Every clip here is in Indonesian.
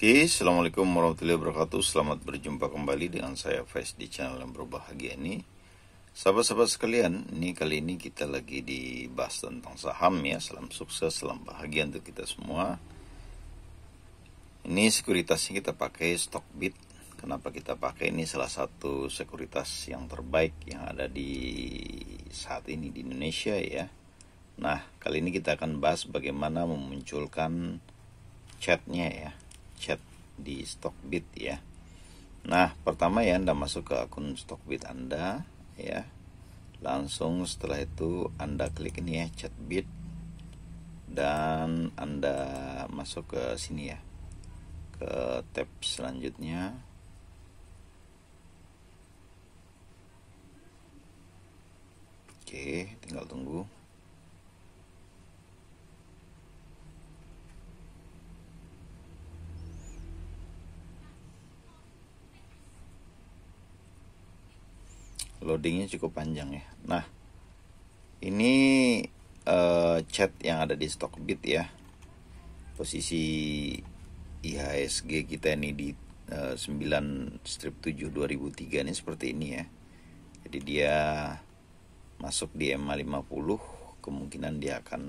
Oke, Assalamualaikum warahmatullahi wabarakatuh Selamat berjumpa kembali dengan saya Fes di channel yang berbahagia ini Sahabat-sahabat sekalian, ini kali ini kita lagi dibahas tentang saham ya Salam sukses, salam bahagia untuk kita semua Ini sekuritasnya kita pakai Stockbit Kenapa kita pakai ini salah satu sekuritas yang terbaik yang ada di saat ini di Indonesia ya Nah, kali ini kita akan bahas bagaimana memunculkan chatnya ya chat di Stockbit ya. Nah, pertama ya Anda masuk ke akun Stockbit Anda ya. Langsung setelah itu Anda klik ini ya chatbit dan Anda masuk ke sini ya. Ke tab selanjutnya Oke, tinggal tunggu. loadingnya cukup panjang ya nah ini uh, chat yang ada di Stockbit ya posisi IHSG kita ini di uh, eh, 9 strip 7 2003 ini seperti ini ya jadi dia masuk di MA50 kemungkinan dia akan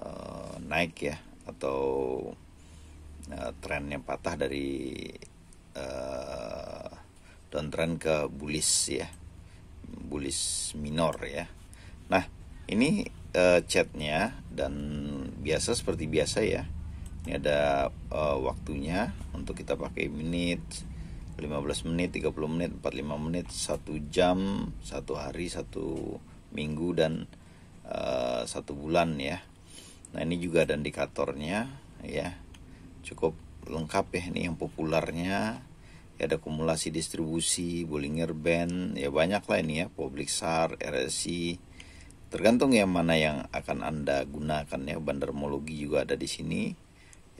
uh, naik ya atau uh, trennya patah dari uh, dontran ke Bulis ya Bulis minor ya nah ini uh, chatnya dan biasa seperti biasa ya ini ada uh, waktunya untuk kita pakai menit 15 menit 30 menit 45 menit 1 jam 1 hari 1 minggu dan uh, eh, 1 bulan ya nah ini juga ada indikatornya ya cukup lengkap ya ini yang populernya ya ada kumulasi distribusi, Bollinger Band, ya banyak lah ini ya, Public SAR, RSI, tergantung ya mana yang akan Anda gunakan ya, bandarmologi juga ada di sini,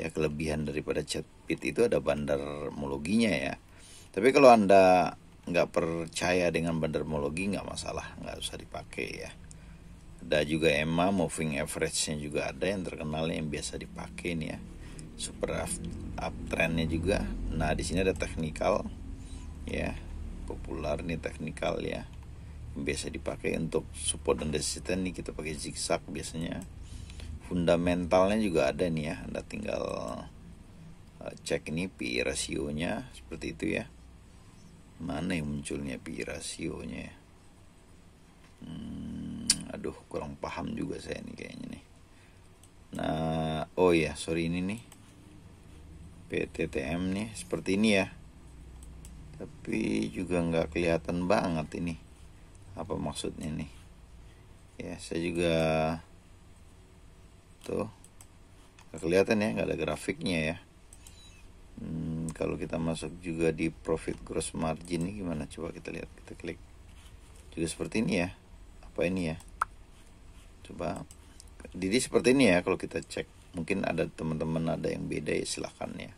ya kelebihan daripada pit itu ada bandarmologinya ya, tapi kalau Anda nggak percaya dengan bandarmologi nggak masalah, nggak usah dipakai ya. Ada juga EMA, moving average-nya juga ada yang terkenal yang biasa dipakai nih ya super uptrendnya juga nah di sini ada technical ya populer nih technical ya biasa dipakai untuk support dan resisten nih kita pakai zigzag biasanya fundamentalnya juga ada nih ya anda tinggal eh, cek nih PI rasionya seperti itu ya mana yang munculnya PI rasionya ya? hmm, aduh kurang paham juga saya nih kayaknya nih nah oh ya sorry ini nih PTTM nih seperti ini ya tapi juga nggak kelihatan banget ini apa maksudnya nih ya saya juga tuh nggak kelihatan ya nggak ada grafiknya ya hmm, kalau kita masuk juga di profit gross margin ini gimana coba kita lihat kita klik juga seperti ini ya apa ini ya coba jadi seperti ini ya kalau kita cek mungkin ada teman-teman ada yang beda ya silahkan ya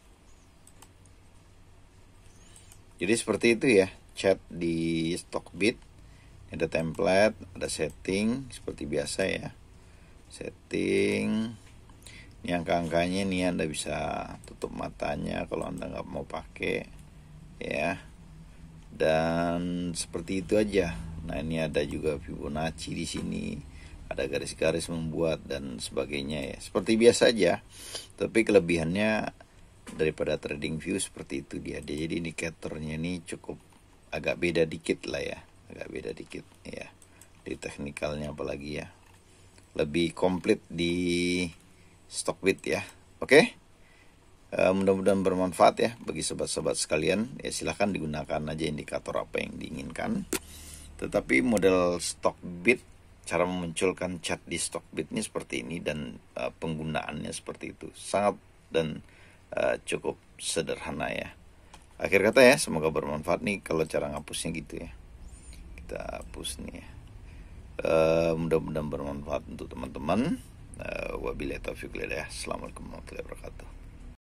jadi seperti itu ya, chat di Stockbit. Ada template, ada setting seperti biasa ya. Setting. Ini angka-angkanya nih Anda bisa tutup matanya kalau Anda nggak mau pakai ya. Dan seperti itu aja. Nah, ini ada juga Fibonacci di sini. Ada garis-garis membuat dan sebagainya ya. Seperti biasa aja. Tapi kelebihannya daripada trading view seperti itu dia dia jadi indikatornya ini cukup agak beda dikit lah ya agak beda dikit ya di teknikalnya apalagi ya lebih komplit di stock bit ya oke okay? uh, eh, mudah-mudahan bermanfaat ya bagi sobat-sobat sekalian ya silahkan digunakan aja indikator apa yang diinginkan tetapi model stock Stockbit cara memunculkan chart di stock bit ini seperti ini dan uh, penggunaannya seperti itu sangat dan Eh, cukup sederhana ya. Akhir kata ya, semoga bermanfaat nih kalau cara ngapusnya gitu ya. Kita hapus nih ya. Uh, mudah-mudahan bermanfaat untuk teman-teman. Uh, wabillahi taufiq Assalamualaikum warahmatullahi wabarakatuh.